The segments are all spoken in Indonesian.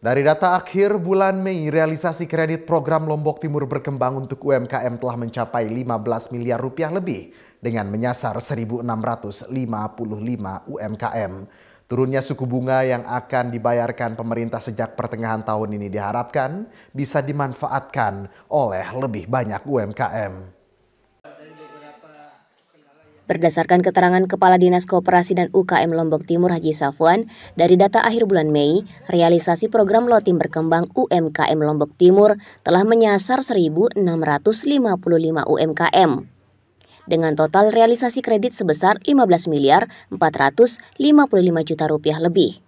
Dari data akhir bulan Mei, realisasi kredit program Lombok Timur berkembang untuk UMKM telah mencapai 15 miliar rupiah lebih dengan menyasar 1.655 UMKM. Turunnya suku bunga yang akan dibayarkan pemerintah sejak pertengahan tahun ini diharapkan bisa dimanfaatkan oleh lebih banyak UMKM. Berdasarkan keterangan Kepala Dinas kooperasi dan UKM Lombok Timur Haji Safwan, dari data akhir bulan Mei, realisasi program Lotim Berkembang UMKM Lombok Timur telah menyasar 1.655 UMKM dengan total realisasi kredit sebesar 15 miliar 455 juta rupiah lebih.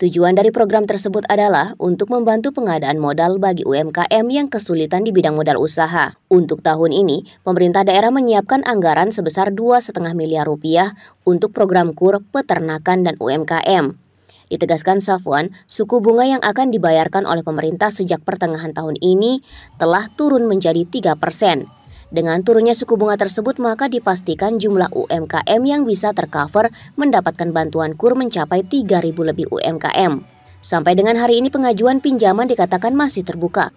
Tujuan dari program tersebut adalah untuk membantu pengadaan modal bagi UMKM yang kesulitan di bidang modal usaha. Untuk tahun ini, pemerintah daerah menyiapkan anggaran sebesar 2,5 miliar rupiah untuk program KUR peternakan dan UMKM. Ditegaskan Safwan, suku bunga yang akan dibayarkan oleh pemerintah sejak pertengahan tahun ini telah turun menjadi 3 persen. Dengan turunnya suku bunga tersebut, maka dipastikan jumlah UMKM yang bisa tercover mendapatkan bantuan KUR mencapai 3.000 lebih UMKM. Sampai dengan hari ini pengajuan pinjaman dikatakan masih terbuka.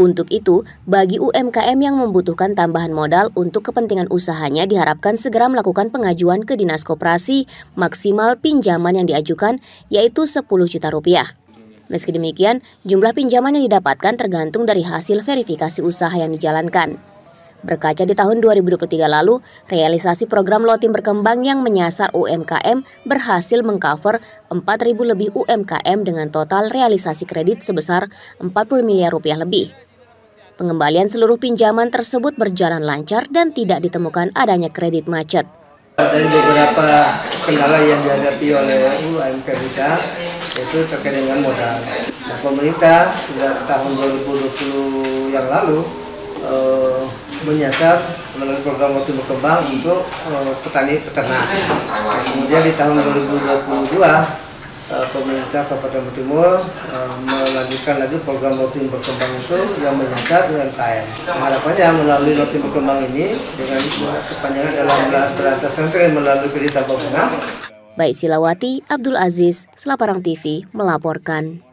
Untuk itu, bagi UMKM yang membutuhkan tambahan modal untuk kepentingan usahanya diharapkan segera melakukan pengajuan ke Dinas Koperasi maksimal pinjaman yang diajukan yaitu 10 juta rupiah. Meski demikian, jumlah pinjaman yang didapatkan tergantung dari hasil verifikasi usaha yang dijalankan. Berkaca di tahun 2023 lalu, realisasi program Lotim berkembang yang menyasar UMKM berhasil mengcover 4.000 lebih UMKM dengan total realisasi kredit sebesar 40 miliar rupiah lebih. Pengembalian seluruh pinjaman tersebut berjalan lancar dan tidak ditemukan adanya kredit macet. Dari beberapa kendala yang dihadapi oleh UMKM kita, yaitu terkait dengan modal. Nah, pemerintah sudah tahun 2020 yang lalu eh, menyasar melalui program waktu berkembang untuk uh, petani peternak. Kemudian di tahun 2022 uh, eh, pemerintah Kabupaten Timur uh, melanjutkan lagi program waktu berkembang itu yang menyasar UMKM. Harapannya melalui waktu berkembang ini dengan kepanjangan dalam berantasan tren melalui kredit tabungan. Baik Silawati, Abdul Aziz, Selaparang TV melaporkan.